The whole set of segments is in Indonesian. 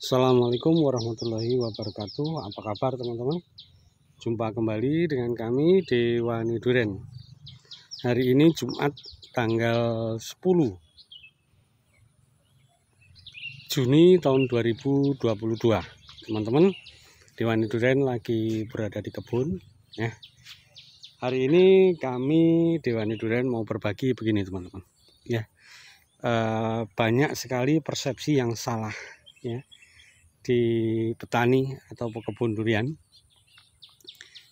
Assalamualaikum warahmatullahi wabarakatuh Apa kabar teman-teman Jumpa kembali dengan kami Dewani Duren Hari ini Jumat tanggal 10 Juni tahun 2022 Teman-teman Dewani Duren lagi berada di kebun ya. Hari ini kami Dewani Duren mau berbagi begini teman-teman ya. E, banyak sekali persepsi yang salah ya di petani atau pekebun durian.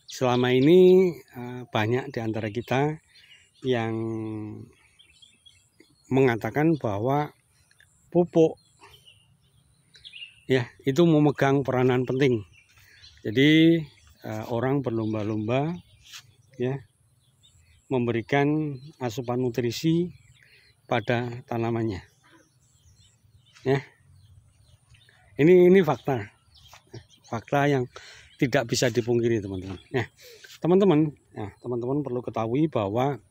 Selama ini eh, banyak di antara kita yang mengatakan bahwa pupuk ya itu memegang peranan penting. Jadi eh, orang berlomba-lomba ya memberikan asupan nutrisi pada tanamannya. Ya, ini ini fakta fakta yang tidak bisa dipungkiri teman-teman nah teman-teman ya teman-teman perlu ketahui bahwa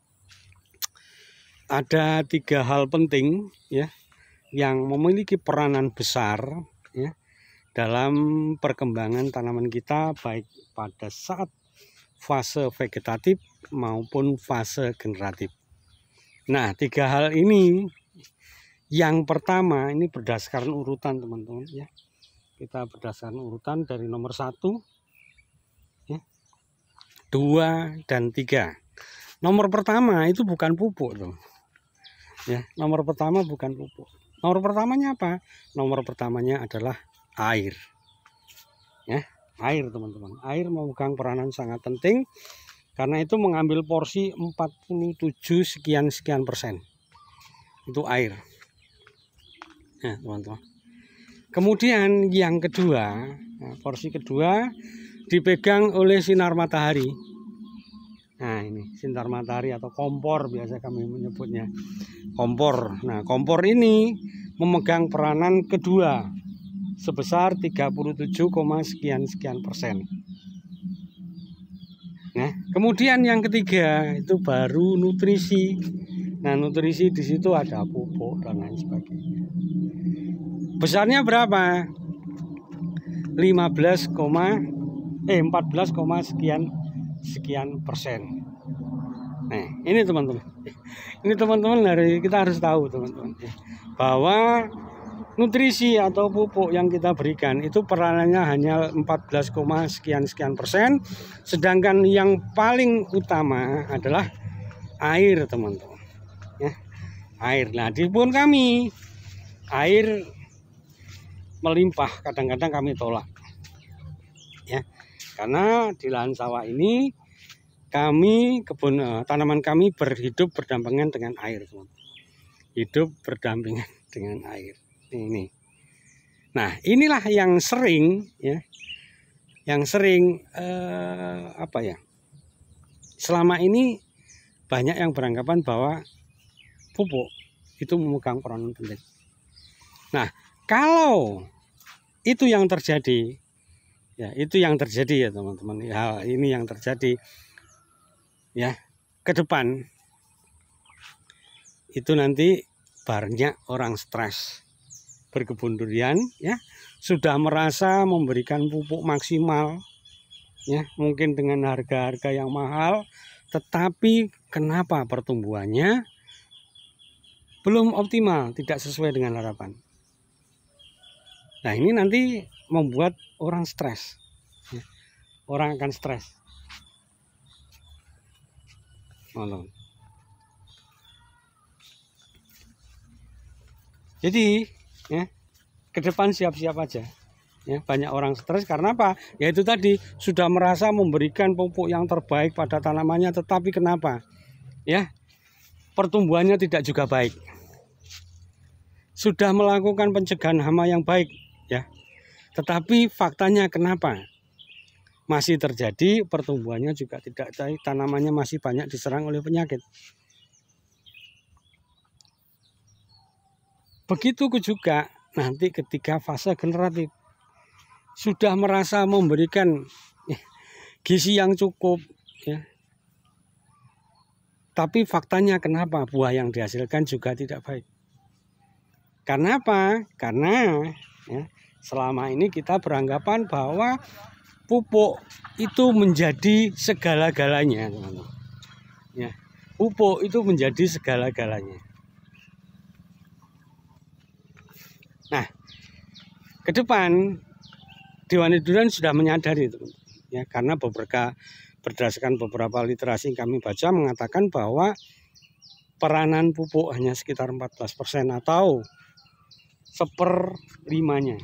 ada tiga hal penting ya yang memiliki peranan besar ya dalam perkembangan tanaman kita baik pada saat fase vegetatif maupun fase generatif. Nah, tiga hal ini yang pertama ini berdasarkan urutan teman-teman ya kita berdasarkan urutan dari nomor 1 ya. dua 2 dan 3 nomor pertama itu bukan pupuk tuh. ya nomor pertama bukan pupuk nomor pertamanya apa nomor pertamanya adalah air ya air teman-teman air memegang peranan sangat penting karena itu mengambil porsi 47 sekian sekian persen itu air ya teman-teman Kemudian yang kedua, nah, porsi kedua dipegang oleh sinar matahari. Nah, ini sinar matahari atau kompor biasa kami menyebutnya. Kompor. Nah, kompor ini memegang peranan kedua sebesar 37, sekian sekian persen. Nah, kemudian yang ketiga itu baru nutrisi. Nah, nutrisi di situ ada pupuk dan lain sebagainya. Besarnya berapa? 15, eh 14, sekian sekian persen. Nah, ini teman-teman. Ini teman-teman dari kita harus tahu teman-teman bahwa nutrisi atau pupuk yang kita berikan itu peranannya hanya 14, sekian sekian persen, sedangkan yang paling utama adalah air teman-teman. Ya, air. Nah, di kebun kami air melimpah kadang-kadang kami tolak ya karena di lahan sawah ini kami kebun eh, tanaman kami berhidup berdampingan dengan air hidup berdampingan dengan air ini nah inilah yang sering ya yang sering eh, apa ya selama ini banyak yang beranggapan bahwa pupuk itu memegang peranan penting nah kalau itu yang terjadi, ya itu yang terjadi ya teman-teman. Ya, ini yang terjadi ya ke depan itu nanti banyak orang stres berkebun durian ya sudah merasa memberikan pupuk maksimal ya mungkin dengan harga-harga yang mahal tetapi kenapa pertumbuhannya belum optimal tidak sesuai dengan harapan Nah ini nanti membuat orang stres. Ya, orang akan stres. Jadi ya, ke depan siap-siap aja. Ya, banyak orang stres karena apa? Yaitu tadi sudah merasa memberikan pupuk yang terbaik pada tanamannya tetapi kenapa? Ya. Pertumbuhannya tidak juga baik. Sudah melakukan pencegahan hama yang baik ya. Tetapi faktanya kenapa masih terjadi pertumbuhannya juga tidak tanamannya masih banyak diserang oleh penyakit. Begitu juga nanti ketika fase generatif sudah merasa memberikan eh, gizi yang cukup ya. Tapi faktanya kenapa buah yang dihasilkan juga tidak baik? Karena apa? Karena ya, Selama ini kita beranggapan bahwa pupuk itu menjadi segala-galanya, Ya, pupuk itu menjadi segala-galanya. Nah, ke depan Dewan Edudan sudah menyadari itu, ya karena beberapa berdasarkan beberapa literasi yang kami baca mengatakan bahwa peranan pupuk hanya sekitar 14% atau seperlimanya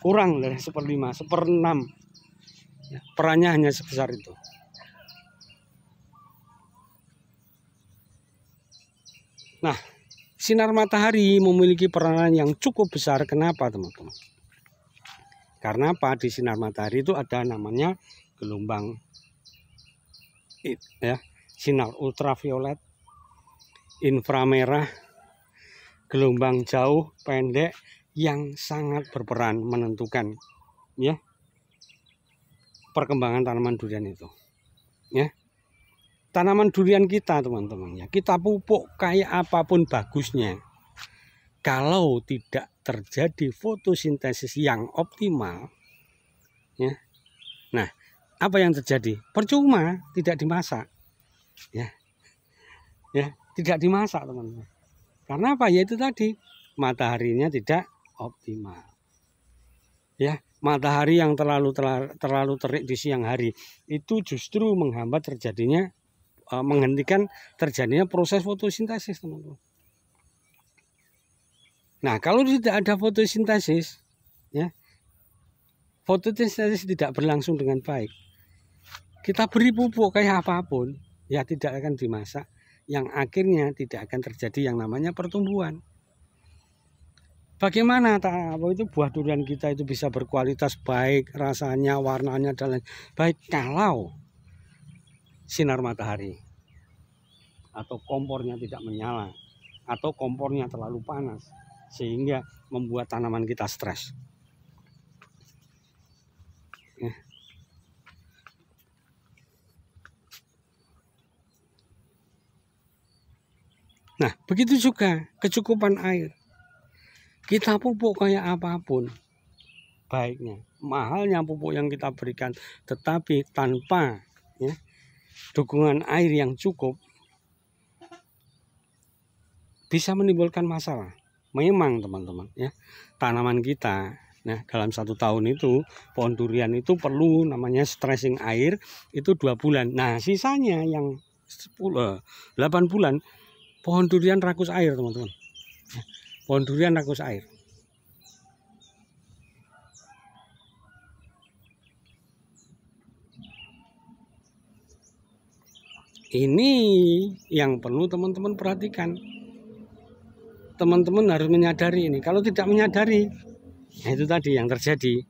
kurang dari seperlima seperenam ya, perannya hanya sebesar itu nah sinar matahari memiliki peranan yang cukup besar kenapa teman-teman karena apa di sinar matahari itu ada namanya gelombang ya sinar ultraviolet inframerah gelombang jauh pendek yang sangat berperan menentukan ya perkembangan tanaman durian itu ya tanaman durian kita teman-teman ya kita pupuk kayak apapun bagusnya kalau tidak terjadi fotosintesis yang optimal ya nah apa yang terjadi percuma tidak dimasak ya ya tidak dimasak teman-teman karena apa? Ya itu tadi mataharinya tidak optimal. Ya, matahari yang terlalu terlalu terik di siang hari itu justru menghambat terjadinya e, menghentikan terjadinya proses fotosintesis, teman-teman. Nah, kalau tidak ada fotosintesis, ya, fotosintesis tidak berlangsung dengan baik. Kita beri pupuk kayak apapun, ya tidak akan dimasak, yang akhirnya tidak akan terjadi yang namanya pertumbuhan. Bagaimana apa itu buah durian kita itu bisa berkualitas baik, rasanya, warnanya dan lain baik kalau sinar matahari atau kompornya tidak menyala atau kompornya terlalu panas sehingga membuat tanaman kita stres. Ya. Nah, begitu juga kecukupan air. Kita pupuk kayak apapun, baiknya, mahalnya pupuk yang kita berikan, tetapi tanpa ya, dukungan air yang cukup bisa menimbulkan masalah. Memang teman-teman ya tanaman kita Nah, dalam satu tahun itu pohon durian itu perlu namanya stressing air itu dua bulan. Nah, sisanya yang 10, 8 eh, bulan pohon durian rakus air teman-teman pohon durian rakus air ini yang perlu teman-teman perhatikan teman-teman harus menyadari ini kalau tidak menyadari ya itu tadi yang terjadi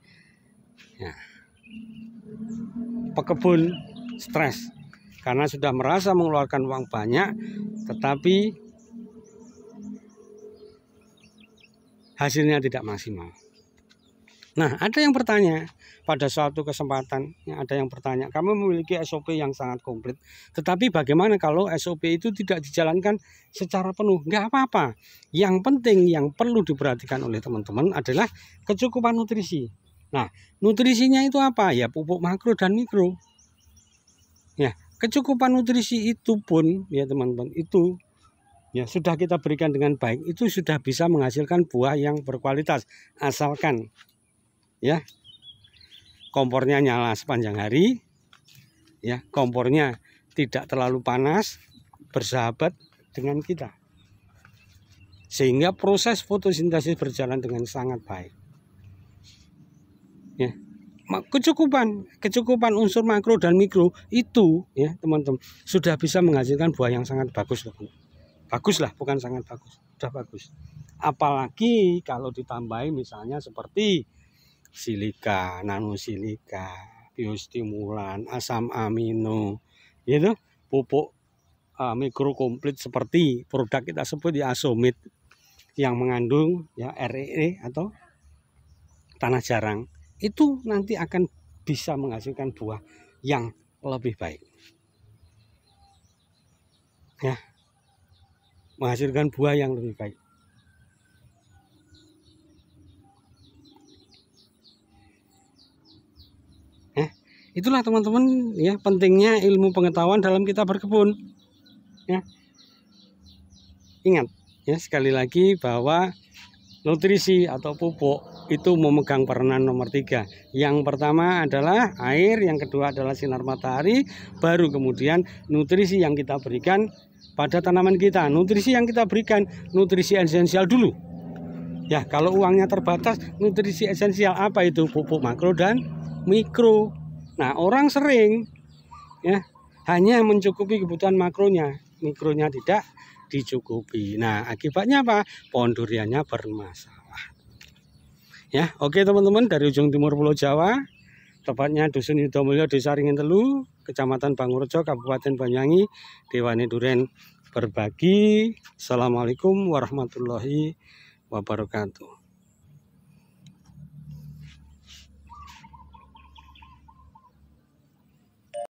ya. pekebun stres karena sudah merasa mengeluarkan uang banyak tetapi hasilnya tidak maksimal. Nah, ada yang bertanya pada suatu kesempatan, ada yang bertanya, kamu memiliki SOP yang sangat komplit, tetapi bagaimana kalau SOP itu tidak dijalankan secara penuh? Nggak apa-apa. Yang penting yang perlu diperhatikan oleh teman-teman adalah kecukupan nutrisi. Nah, nutrisinya itu apa? Ya pupuk makro dan mikro. Ya, kecukupan nutrisi itu pun ya teman-teman itu ya sudah kita berikan dengan baik itu sudah bisa menghasilkan buah yang berkualitas asalkan ya kompornya nyala sepanjang hari ya kompornya tidak terlalu panas bersahabat dengan kita sehingga proses fotosintesis berjalan dengan sangat baik kecukupan kecukupan unsur makro dan mikro itu ya teman-teman sudah bisa menghasilkan buah yang sangat bagus loh bagus lah bukan sangat bagus sudah bagus apalagi kalau ditambahi misalnya seperti silika silika biostimulan asam amino gitu pupuk uh, e, mikro komplit seperti produk kita sebut di ya asomit yang mengandung ya REE e atau tanah jarang itu nanti akan bisa menghasilkan buah yang lebih baik. Ya. Menghasilkan buah yang lebih baik. Ya. Itulah teman-teman ya pentingnya ilmu pengetahuan dalam kita berkebun. Ya. Ingat ya sekali lagi bahwa nutrisi atau pupuk itu memegang peranan nomor tiga. Yang pertama adalah air, yang kedua adalah sinar matahari, baru kemudian nutrisi yang kita berikan pada tanaman kita. Nutrisi yang kita berikan, nutrisi esensial dulu. Ya, kalau uangnya terbatas, nutrisi esensial apa itu? Pupuk makro dan mikro. Nah, orang sering ya hanya mencukupi kebutuhan makronya, mikronya tidak dicukupi. Nah, akibatnya apa? Pohon duriannya bermasalah. Ya, oke teman-teman dari ujung timur Pulau Jawa, tepatnya Dusun Yudomulyo, Desa Ringin Telu, Kecamatan Bangurjo, Kabupaten Banyuwangi, Dewani Duren berbagi. Assalamualaikum warahmatullahi wabarakatuh.